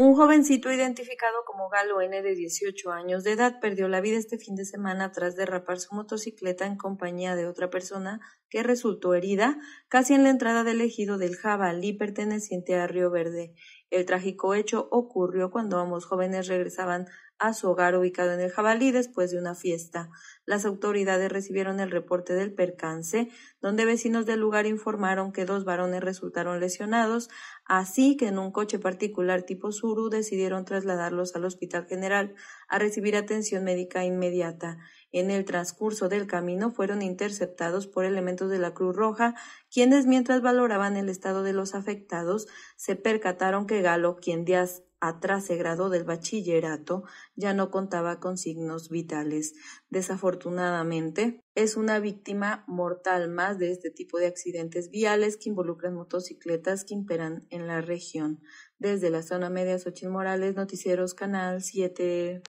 Un jovencito identificado como Galo N de 18 años de edad perdió la vida este fin de semana tras derrapar su motocicleta en compañía de otra persona que resultó herida casi en la entrada del ejido del Jabalí perteneciente a Río Verde. El trágico hecho ocurrió cuando ambos jóvenes regresaban a su hogar ubicado en el Jabalí después de una fiesta. Las autoridades recibieron el reporte del percance, donde vecinos del lugar informaron que dos varones resultaron lesionados, así que en un coche particular tipo Suru decidieron trasladarlos al Hospital General a recibir atención médica inmediata. En el transcurso del camino fueron interceptados por elementos de la Cruz Roja, quienes mientras valoraban el estado de los afectados, se percataron que Galo, quien días atrás se graduó del bachillerato, ya no contaba con signos vitales. Desafortunadamente, es una víctima mortal más de este tipo de accidentes viales que involucran motocicletas que imperan en la región. Desde la zona media, Xochitl Morales, Noticieros Canal 7.